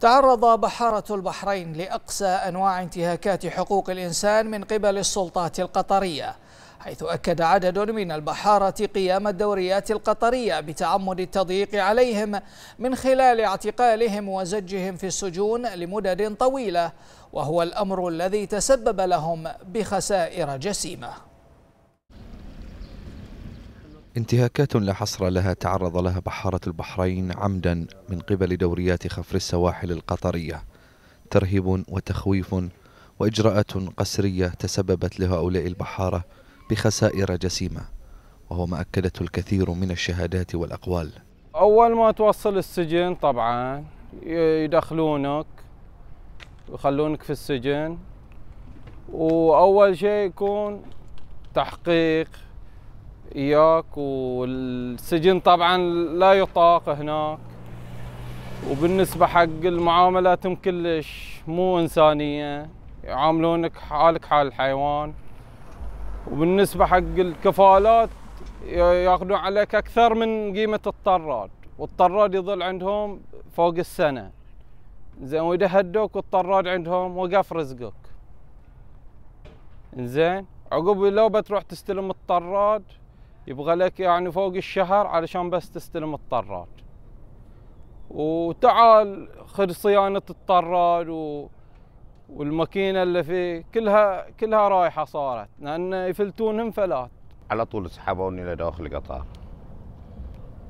تعرض بحارة البحرين لأقصى أنواع انتهاكات حقوق الإنسان من قبل السلطات القطرية حيث أكد عدد من البحارة قيام الدوريات القطرية بتعمد التضييق عليهم من خلال اعتقالهم وزجهم في السجون لمدد طويلة وهو الأمر الذي تسبب لهم بخسائر جسيمة انتهاكات لا حصر لها تعرض لها بحارة البحرين عمدا من قبل دوريات خفر السواحل القطرية ترهيب وتخويف وإجراءات قسرية تسببت لهؤلاء البحارة بخسائر جسيمة وهو ما أكدته الكثير من الشهادات والأقوال أول ما توصل السجن طبعا يدخلونك ويخلونك في السجن وأول شيء يكون تحقيق اياك والسجن طبعا لا يطاق هناك وبالنسبه حق المعاملات كلش مو انسانيه يعاملونك حالك حال الحيوان وبالنسبه حق الكفالات ياخذون عليك اكثر من قيمه الطراد والطراد يظل عندهم فوق السنه زين واذا هدوك والطراد عندهم وقف رزقك زين عقب لو بتروح تستلم الطراد يبغى لك يعني فوق الشهر علشان بس تستلم الطراد وتعال خذ صيانة الطراد و... والماكينة اللي فيه كلها كلها رايحة صارت لأن يفلتونهم فلات على طول سحبوني لداخل القطار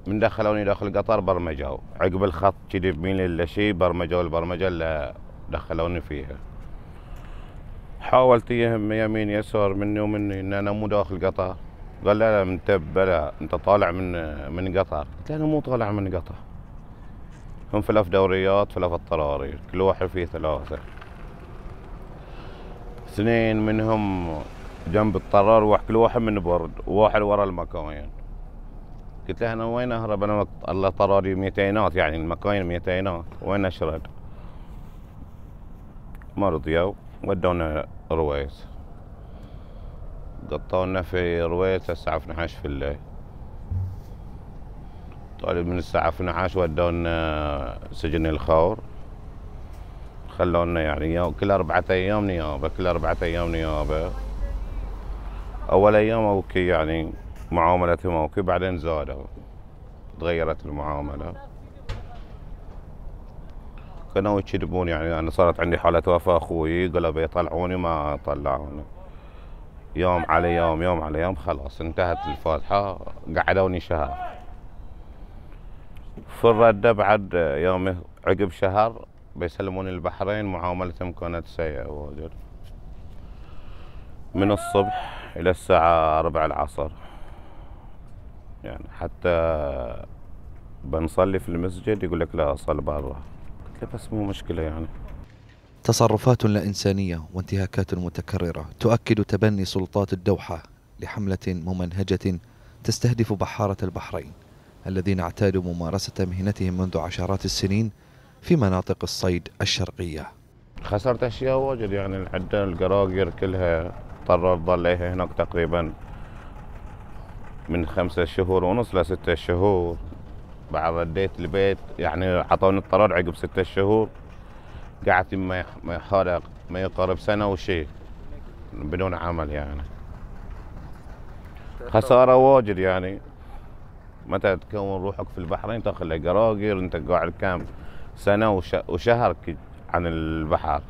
من دخلوني داخل القطار برمجوا عقب الخط كذي بميل الا شيء برمجوا البرمجه اللي دخلوني فيها حاولت يهم يمين يسار مني ومني ان انا مو داخل القطار قال لا لا انت بلا انت طالع من من قطر قلت له انا مو طالع من قطر هم ثلاث دوريات ثلاث الطرارير كل واحد فيه ثلاثه اثنين منهم جنب الطرار واحد كل واحد من برد وواحد ورا المكاين قلت له انا وين اهرب انا الله طراري ميتينات يعني المكاين ميتينات وين اشرد ما رضيوا ودونا رويس قطونا في رواية الساعة 12 في الليل طالب من الساعة 12 ودونا سجن الخور خلونا يعني يوم كل أربعة أيام نيابة كل أربعة أيام نيابة أول أيام أوكي يعني معاملتهم أوكي بعدين زادوا تغيرت المعاملة كانوا يشربون يعني أنا صارت عندي حالة وفاة أخوي قالوا بيطلعوني ما طلعوني يوم على يوم يوم على يوم خلاص انتهت الفاتحة قعدوني شهر في الردة بعد يوم عقب شهر بيسلموني البحرين معاملتهم كانت سيئة واجد من الصبح إلى الساعة أربع العصر يعني حتى بنصلي في المسجد يقول لك لا صل برا قلت له بس مو مشكلة يعني تصرفات لا إنسانية وانتهاكات متكررة تؤكد تبني سلطات الدوحة لحملة ممنهجة تستهدف بحارة البحرين الذين اعتادوا ممارسة مهنتهم منذ عشرات السنين في مناطق الصيد الشرقية خسرت أشياء واجد يعني عندنا القراقير كلها اضطر ظليها هناك تقريبا من خمسة شهور ونص لستة شهور بعد رديت البيت يعني عطوني الطرد عقب ستة شهور قعدت ما حول ما يقارب سنة وشيء بدون عمل يعني طيب. خسارة واجد يعني متى تكون روحك في البحرين تاخذ لك قراقير انت قاعد كام سنة وشهر عن البحر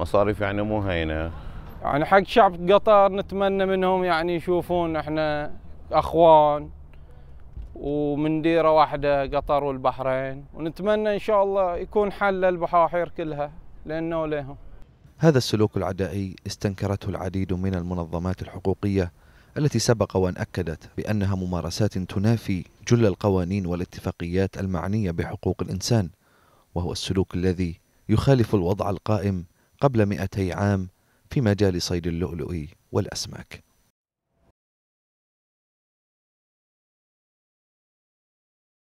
مصاريف يعني مو هينة يعني حق شعب قطر نتمنى منهم يعني يشوفون احنا اخوان ومن ديره واحده قطر والبحرين ونتمنى ان شاء الله يكون حل البحاحير كلها لانه لهم هذا السلوك العدائي استنكرته العديد من المنظمات الحقوقيه التي سبق وان اكدت بانها ممارسات تنافي جل القوانين والاتفاقيات المعنيه بحقوق الانسان وهو السلوك الذي يخالف الوضع القائم قبل 200 عام في مجال صيد اللؤلؤ والاسماك